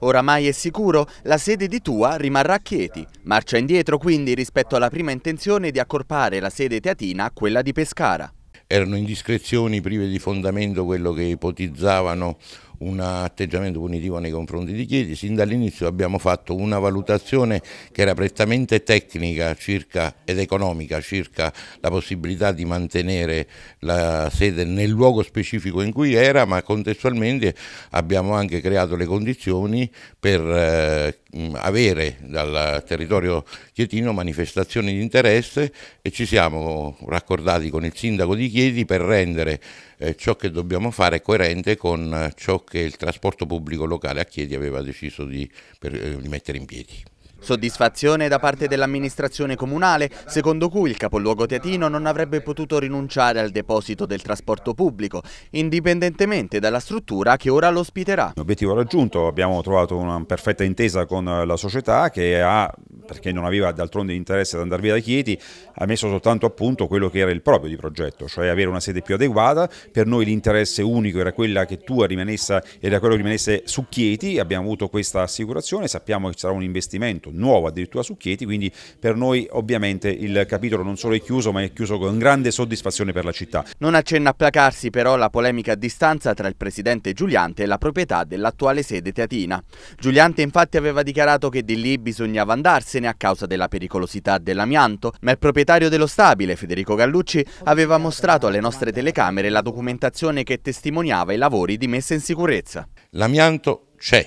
Oramai è sicuro, la sede di Tua rimarrà a Chieti. Marcia indietro quindi rispetto alla prima intenzione di accorpare la sede teatina a quella di Pescara. Erano indiscrezioni prive di fondamento quello che ipotizzavano un atteggiamento punitivo nei confronti di Chieti, sin dall'inizio abbiamo fatto una valutazione che era prettamente tecnica circa, ed economica circa la possibilità di mantenere la sede nel luogo specifico in cui era, ma contestualmente abbiamo anche creato le condizioni per eh, avere dal territorio chietino manifestazioni di interesse e ci siamo raccordati con il sindaco di Chieti per rendere eh, ciò che dobbiamo fare coerente con eh, ciò che il trasporto pubblico locale a Chieti aveva deciso di, per, eh, di mettere in piedi. Soddisfazione da parte dell'amministrazione comunale, secondo cui il capoluogo teatino non avrebbe potuto rinunciare al deposito del trasporto pubblico, indipendentemente dalla struttura che ora lo ospiterà. L'obiettivo raggiunto, abbiamo trovato una perfetta intesa con la società che ha, perché non aveva d'altronde interesse ad andare via da Chieti, ha messo soltanto a punto quello che era il proprio di progetto, cioè avere una sede più adeguata. Per noi l'interesse unico era quella che Tua rimanesse, era quello che rimanesse su Chieti, abbiamo avuto questa assicurazione, sappiamo che ci sarà un investimento appunto nuovo addirittura su Chieti, quindi per noi ovviamente il capitolo non solo è chiuso ma è chiuso con grande soddisfazione per la città. Non accenna a placarsi però la polemica a distanza tra il presidente Giuliante e la proprietà dell'attuale sede teatina. Giuliante infatti aveva dichiarato che di lì bisognava andarsene a causa della pericolosità dell'amianto, ma il proprietario dello stabile, Federico Gallucci, aveva mostrato alle nostre telecamere la documentazione che testimoniava i lavori di messa in sicurezza. L'amianto c'è,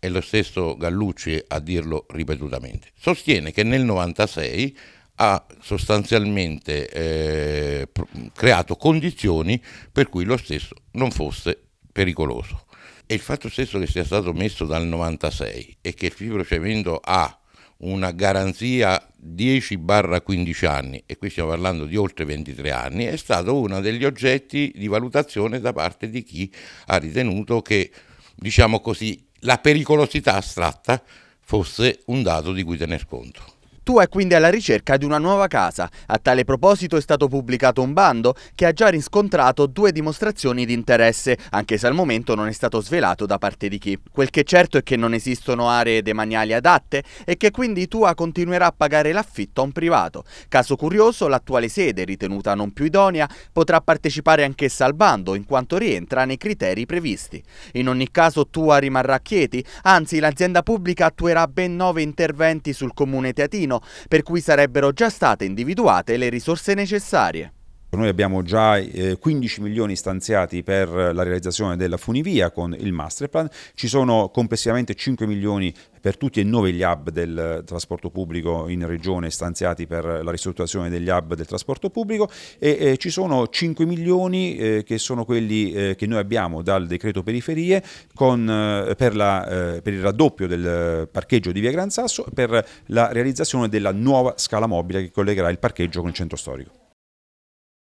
è lo stesso Gallucci a dirlo ripetutamente, sostiene che nel 1996 ha sostanzialmente eh, creato condizioni per cui lo stesso non fosse pericoloso. E il fatto stesso che sia stato messo dal 96 e che il fibrocemento ha una garanzia 10-15 anni, e qui stiamo parlando di oltre 23 anni, è stato uno degli oggetti di valutazione da parte di chi ha ritenuto che, diciamo così, la pericolosità astratta fosse un dato di cui tener conto. Tua è quindi alla ricerca di una nuova casa. A tale proposito è stato pubblicato un bando che ha già riscontrato due dimostrazioni di interesse, anche se al momento non è stato svelato da parte di chi. Quel che è certo è che non esistono aree demaniali adatte e che quindi Tua continuerà a pagare l'affitto a un privato. Caso curioso, l'attuale sede, ritenuta non più idonea, potrà partecipare anch'essa al bando in quanto rientra nei criteri previsti. In ogni caso Tua rimarrà a Chieti, anzi l'azienda pubblica attuerà ben nove interventi sul comune teatino Torino, per cui sarebbero già state individuate le risorse necessarie. Noi abbiamo già eh, 15 milioni stanziati per la realizzazione della funivia con il masterplan, ci sono complessivamente 5 milioni per tutti e nove gli hub del trasporto pubblico in regione stanziati per la ristrutturazione degli hub del trasporto pubblico e eh, ci sono 5 milioni eh, che sono quelli eh, che noi abbiamo dal decreto periferie con, eh, per, la, eh, per, il raddoppio del parcheggio di via Gran Sasso per la realizzazione della nuova scala mobile che collegherà il parcheggio con il centro storico.